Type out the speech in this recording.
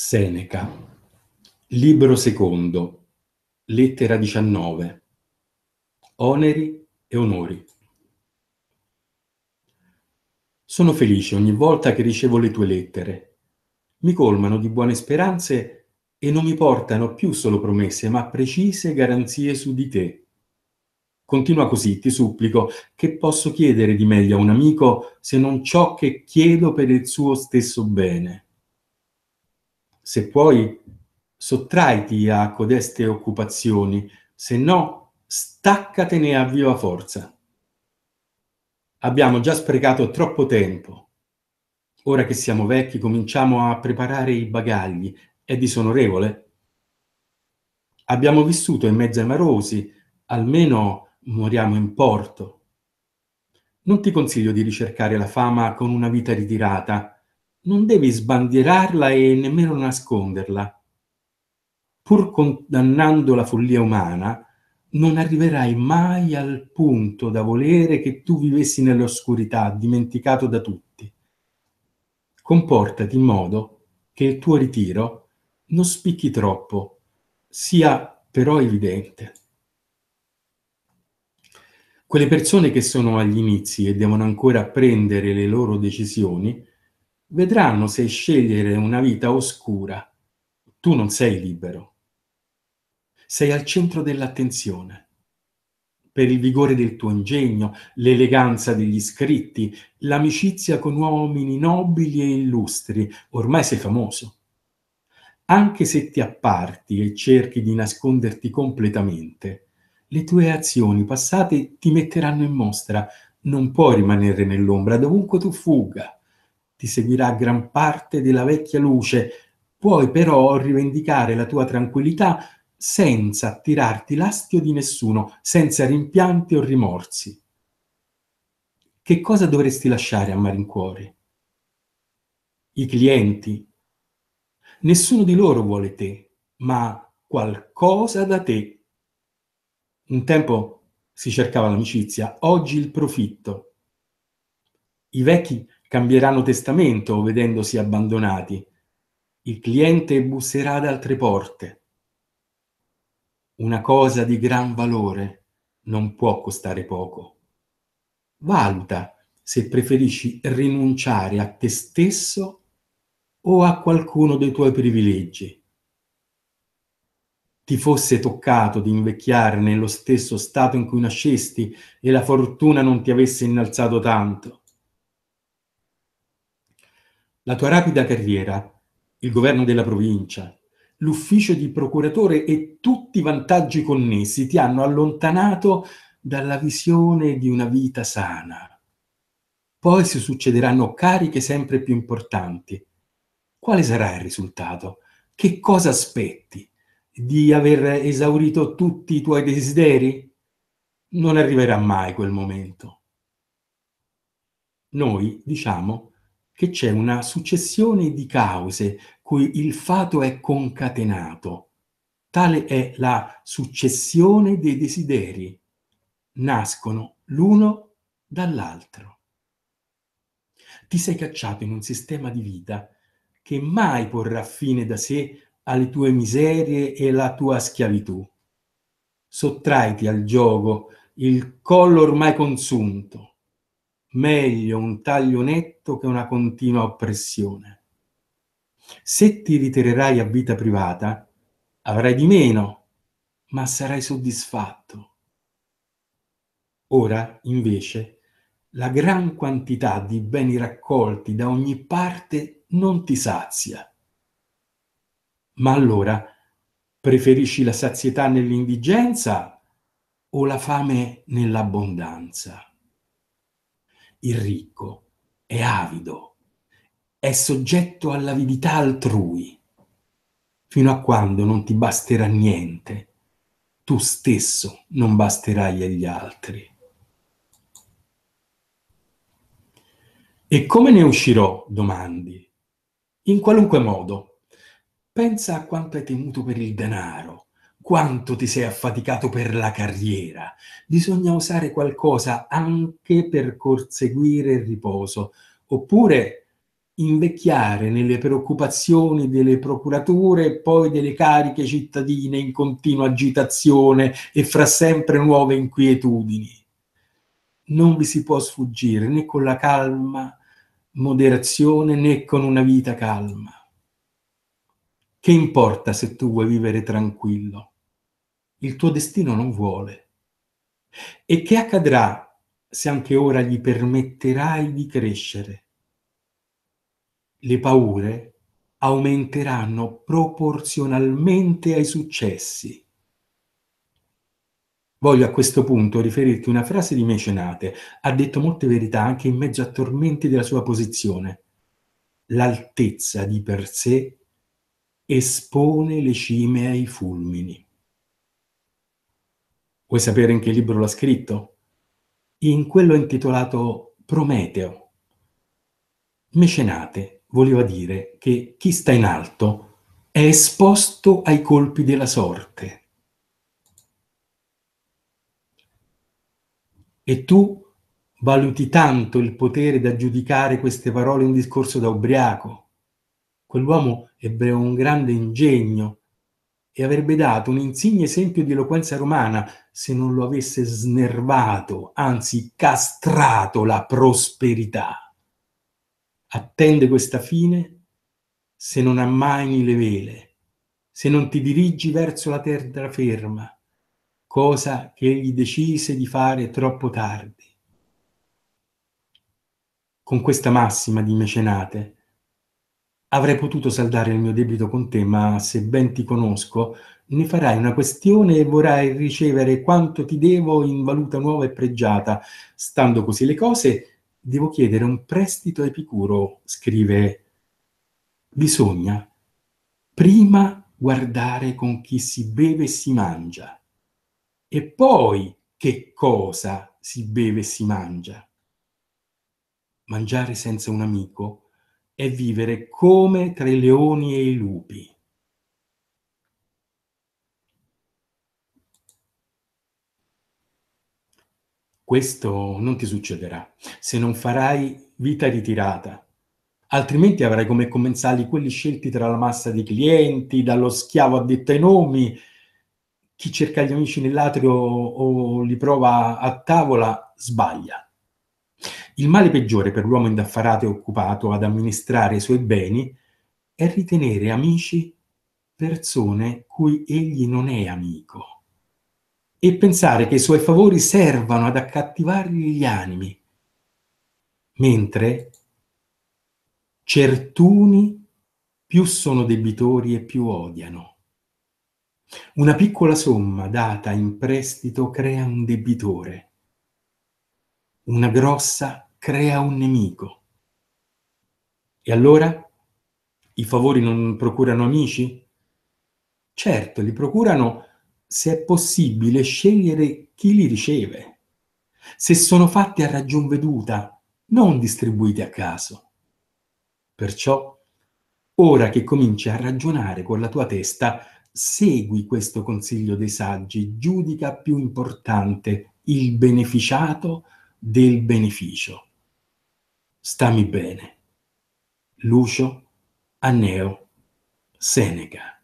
Seneca, libro secondo, lettera 19. oneri e onori. Sono felice ogni volta che ricevo le tue lettere. Mi colmano di buone speranze e non mi portano più solo promesse, ma precise garanzie su di te. Continua così, ti supplico, che posso chiedere di meglio a un amico se non ciò che chiedo per il suo stesso bene se puoi, sottraiti a codeste occupazioni, se no staccatene a viva forza. Abbiamo già sprecato troppo tempo. Ora che siamo vecchi cominciamo a preparare i bagagli. È disonorevole? Abbiamo vissuto in mezzo ai marosi, almeno moriamo in porto. Non ti consiglio di ricercare la fama con una vita ritirata, non devi sbandierarla e nemmeno nasconderla. Pur condannando la follia umana, non arriverai mai al punto da volere che tu vivessi nell'oscurità, dimenticato da tutti. Comportati in modo che il tuo ritiro non spicchi troppo, sia però evidente. Quelle persone che sono agli inizi e devono ancora prendere le loro decisioni vedranno se scegliere una vita oscura. Tu non sei libero. Sei al centro dell'attenzione. Per il vigore del tuo ingegno, l'eleganza degli scritti, l'amicizia con uomini nobili e illustri, ormai sei famoso. Anche se ti apparti e cerchi di nasconderti completamente, le tue azioni passate ti metteranno in mostra. Non puoi rimanere nell'ombra dovunque tu fugga ti seguirà gran parte della vecchia luce, puoi però rivendicare la tua tranquillità senza attirarti l'astio di nessuno, senza rimpianti o rimorsi. Che cosa dovresti lasciare a marincuore? I clienti. Nessuno di loro vuole te, ma qualcosa da te. Un tempo si cercava l'amicizia, oggi il profitto. I vecchi cambieranno testamento vedendosi abbandonati. Il cliente busserà ad altre porte. Una cosa di gran valore non può costare poco. Valuta se preferisci rinunciare a te stesso o a qualcuno dei tuoi privilegi. Ti fosse toccato di invecchiare nello stesso stato in cui nascesti e la fortuna non ti avesse innalzato tanto la tua rapida carriera, il governo della provincia, l'ufficio di procuratore e tutti i vantaggi connessi ti hanno allontanato dalla visione di una vita sana. Poi si succederanno cariche sempre più importanti. Quale sarà il risultato? Che cosa aspetti? Di aver esaurito tutti i tuoi desideri? Non arriverà mai quel momento. Noi diciamo che che c'è una successione di cause cui il fato è concatenato. Tale è la successione dei desideri. Nascono l'uno dall'altro. Ti sei cacciato in un sistema di vita che mai porrà fine da sé alle tue miserie e alla tua schiavitù. Sottraiti al gioco il collo ormai consunto, meglio un taglio netto che una continua oppressione. Se ti ritirerai a vita privata, avrai di meno, ma sarai soddisfatto. Ora, invece, la gran quantità di beni raccolti da ogni parte non ti sazia. Ma allora preferisci la sazietà nell'indigenza o la fame nell'abbondanza? Il ricco è avido, è soggetto all'avidità altrui, fino a quando non ti basterà niente, tu stesso non basterai agli altri. E come ne uscirò? domandi. In qualunque modo. Pensa a quanto hai temuto per il denaro, quanto ti sei affaticato per la carriera. Bisogna usare qualcosa anche per conseguire il riposo, oppure invecchiare nelle preoccupazioni delle procurature e poi delle cariche cittadine in continua agitazione e fra sempre nuove inquietudini. Non vi si può sfuggire né con la calma moderazione né con una vita calma. Che importa se tu vuoi vivere tranquillo? il tuo destino non vuole. E che accadrà se anche ora gli permetterai di crescere? Le paure aumenteranno proporzionalmente ai successi. Voglio a questo punto riferirti una frase di Mecenate. Ha detto molte verità anche in mezzo a tormenti della sua posizione. L'altezza di per sé espone le cime ai fulmini. Vuoi sapere in che libro l'ha scritto? In quello intitolato Prometeo. Mecenate voleva dire che chi sta in alto è esposto ai colpi della sorte. E tu valuti tanto il potere da giudicare queste parole in discorso da ubriaco. Quell'uomo ebbe un grande ingegno e avrebbe dato un insigne esempio di eloquenza romana se non lo avesse snervato, anzi castrato la prosperità. Attende questa fine se non ammaini le vele, se non ti dirigi verso la terraferma, cosa che egli decise di fare troppo tardi. Con questa massima di mecenate, avrei potuto saldare il mio debito con te, ma se ben ti conosco, ne farai una questione e vorrai ricevere quanto ti devo in valuta nuova e pregiata. Stando così le cose, devo chiedere un prestito a Epicuro, scrive. Bisogna prima guardare con chi si beve e si mangia, e poi che cosa si beve e si mangia. Mangiare senza un amico è vivere come tra i leoni e i lupi. Questo non ti succederà se non farai vita ritirata, altrimenti avrai come commensali quelli scelti tra la massa di clienti, dallo schiavo addetto ai nomi, chi cerca gli amici nell'atrio o li prova a tavola sbaglia il male peggiore per l'uomo indaffarato e occupato ad amministrare i suoi beni è ritenere amici persone cui egli non è amico e pensare che i suoi favori servano ad accattivargli gli animi, mentre certuni più sono debitori e più odiano. Una piccola somma data in prestito crea un debitore, una grossa crea un nemico. E allora i favori non procurano amici? Certo, li procurano se è possibile scegliere chi li riceve, se sono fatti a ragion veduta, non distribuiti a caso. Perciò, ora che cominci a ragionare con la tua testa, segui questo consiglio dei saggi, giudica più importante il beneficiato del beneficio. Stammi bene. Lucio Anneo Seneca.